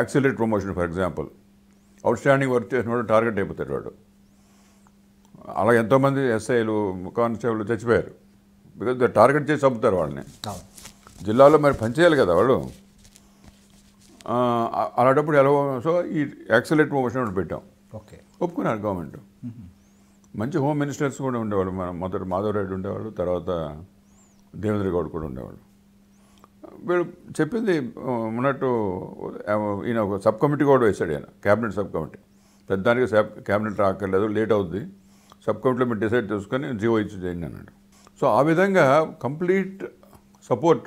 Accelerate promotion for example outstanding work చేసినవాడు target అయిపోతాడు వాడు అలా ఎంతోమంది ఎస్ఐలు కానిస్టేబుల్ చచ్చిపోయారు బికాజ్ టార్గెట్ చేసి చంపుతారు వాళ్ళని జిల్లాలో మరి పనిచేయాలి కదా వాళ్ళు అలాంటప్పుడు ఎలా సో ఈ యాక్సిలరేట్ ప్రమోషన్ ఒకటి పెట్టాం ఓకే ఒప్పుకున్నారు గవర్నమెంట్ మంచి హోమ్ మినిస్టర్స్ కూడా ఉండేవాళ్ళు మన మొదటి మాధవరెడ్డి ఉండేవాళ్ళు తర్వాత దేవేంద్ర గౌడ్ కూడా ఉండేవాళ్ళు వీళ్ళు చెప్పింది ఉన్నట్టు ఈయన ఒక సబ్ కమిటీ కూడా వేశాడు ఈయన క్యాబినెట్ సబ్ కమిటీ పెద్దానికి సబ్ క్యాబినెట్ రాక్కర్లేదు లేట్ అవుద్ది సబ్ కమిటీలో మీరు డిసైడ్ చేసుకొని జీవో ఇచ్చి చేయండి అన్నాడు సో ఆ విధంగా కంప్లీట్ సపోర్ట్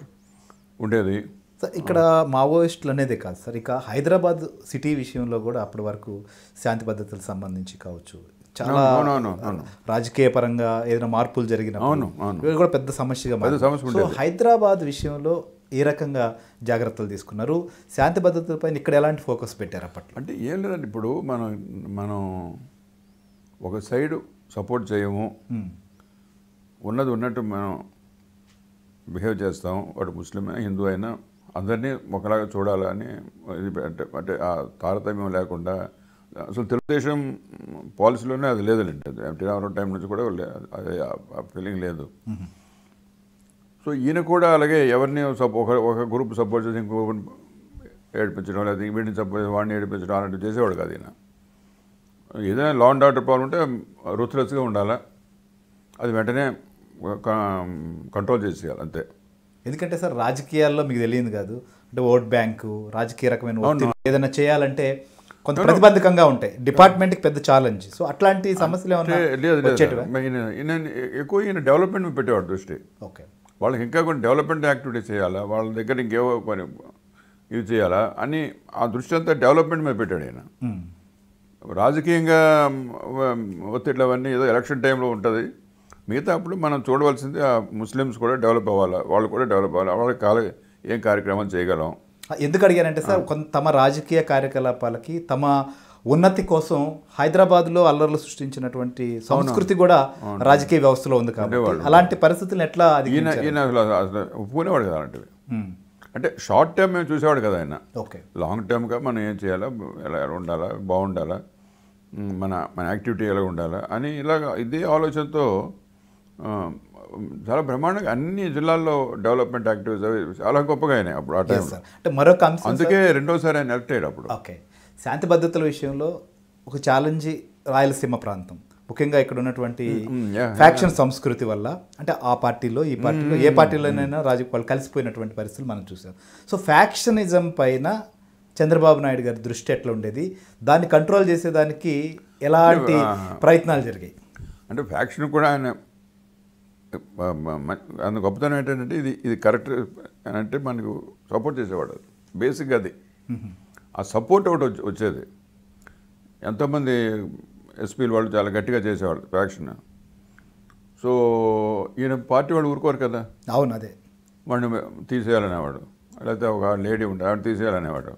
ఉండేది సార్ ఇక్కడ మావోయిస్టులు అనేది కాదు సార్ ఇక హైదరాబాద్ సిటీ విషయంలో కూడా అప్పటి వరకు శాంతి భద్రతలకు సంబంధించి కావచ్చు చాలా రాజకీయ పరంగా ఏదైనా మార్పులు జరిగిన అవును కూడా పెద్ద సమస్యగా హైదరాబాద్ విషయంలో ఏ రకంగా జాగ్రత్తలు తీసుకున్నారు శాంతి భద్రతలపై ఇక్కడ ఎలాంటి ఫోకస్ పెట్టారు అప్పట్లో అంటే ఏం లేదండి ఇప్పుడు మనం మనం ఒక సైడు సపోర్ట్ చేయము ఉన్నది ఉన్నట్టు మనం బిహేవ్ చేస్తాము వాడు ముస్లిమే హిందూ అయినా అందరినీ ఒకలాగా చూడాలని ఇది అంటే అంటే ఆ తారతమ్యం లేకుండా అసలు తెలుగుదేశం పాలసీలోనే అది లేదండి రావడం టైం నుంచి కూడా అదే ఆ ఫీలింగ్ లేదు సో ఈయన కూడా అలాగే ఎవరిని ఒక ఒక గ్రూప్ సపోర్ట్ చేసి ఇంకో ఏడిపించడం లేదా వీడిని సపోర్ట్ చేసి వాడిని ఏడిపించడం అలాంటివి చేసేవాడు కాదు ఈయన ఏదైనా లా అండ్ ఆర్డర్ ప్రాబ్లం ఉంటే రుత్లెస్గా ఉండాలి అది వెంటనే కంట్రోల్ చేసేయాలి అంతే ఎందుకంటే సార్ రాజకీయాల్లో మీకు తెలియదు కాదు అంటే ఓట్ బ్యాంకు రాజకీయ రకమైన ఏదైనా చేయాలంటే కొంత ప్రతిబంధకంగా ఉంటాయి డిపార్ట్మెంట్కి పెద్ద ఛాలెంజ్ సో అట్లాంటి సమస్యలు ఏమైనా లేదు ఎక్కువ ఈయన డెవలప్మెంట్ పెట్టేవాడు దృష్టి ఓకే వాళ్ళకి ఇంకా కొన్ని డెవలప్మెంట్ యాక్టివిటీ చేయాలా వాళ్ళ దగ్గర ఇంకేవో కొన్ని ఇవి చేయాలా అని ఆ దృష్టి అంతా డెవలప్మెంట్ మీద పెట్టాడు ఆయన రాజకీయంగా ఒత్తిడి అవన్నీ ఏదో ఎలక్షన్ టైంలో ఉంటుంది మిగతా అప్పుడు మనం చూడవలసింది ఆ ముస్లిమ్స్ కూడా డెవలప్ అవ్వాలి వాళ్ళు కూడా డెవలప్ అవ్వాలి వాళ్ళకి కాల ఏం కార్యక్రమం చేయగలం ఎందుకు అడిగారంటే సార్ కొంత తమ రాజకీయ కార్యకలాపాలకి తమ ఉన్నతి కోసం హైదరాబాద్లో అల్లర్లు సృష్టించినటువంటి సంస్కృతి కూడా రాజకీయ వ్యవస్థలో ఉంది కాబట్టి అలాంటి పరిస్థితులు ఎట్లా అది ఒప్పుకునేవాడు కదా అలాంటివి అంటే షార్ట్ టర్మ్ మేము చూసేవాడు కదా ఆయన ఓకే లాంగ్ టర్మ్గా మనం ఏం చేయాలా ఎలా ఉండాలా బాగుండాలా మన మన యాక్టివిటీ ఎలా ఉండాలా అని ఇలాగ ఇదే ఆలోచనతో చాలా బ్రహ్మాండంగా అన్ని జిల్లాల్లో డెవలప్మెంట్ యాక్టివిటీస్ చాలా గొప్పగా అయినాయి అప్పుడు ఆ టైంలో అంటే మరొక అందుకే రెండోసారి ఆయన ఎలక్ట్ అయ్యాడు అప్పుడు ఓకే శాంతి భద్రతల విషయంలో ఒక ఛాలెంజ్ రాయలసీమ ప్రాంతం ముఖ్యంగా ఇక్కడ ఉన్నటువంటి ఫ్యాక్షన్ mm, mm, సంస్కృతి వల్ల అంటే ఆ పార్టీలో ఈ పార్టీలో mm, ఏ పార్టీలోనైనా రాజకీయాలు కలిసిపోయినటువంటి పరిస్థితులు మనం చూసాం సో ఫ్యాక్షనిజం పైన చంద్రబాబు నాయుడు గారి దృష్టి ఎట్లా ఉండేది దాన్ని కంట్రోల్ చేసేదానికి ఎలాంటి uh, ప్రయత్నాలు జరిగాయి అంటే ఫ్యాక్షన్ కూడా ఆయన ఆయన గొప్పతనం ఏంటంటే ఇది ఇది కరెక్ట్ అని అంటే మనకు సపోర్ట్ చేసేవాడు బేసిక్గా అది mm-hmm. ఆ సపోర్ట్ ఒకటి వచ్చేది ఎంతోమంది ఎస్పీలు వాళ్ళు చాలా గట్టిగా చేసేవాళ్ళు ఫ్యాక్షన్ సో ఈయన పార్టీ వాళ్ళు ఊరుకోరు కదా అవును అదే వాడిని తీసేయాలనేవాడు లేకపోతే ఒక లేడీ ఉంటే ఆవిడ తీసేయాలనేవాడు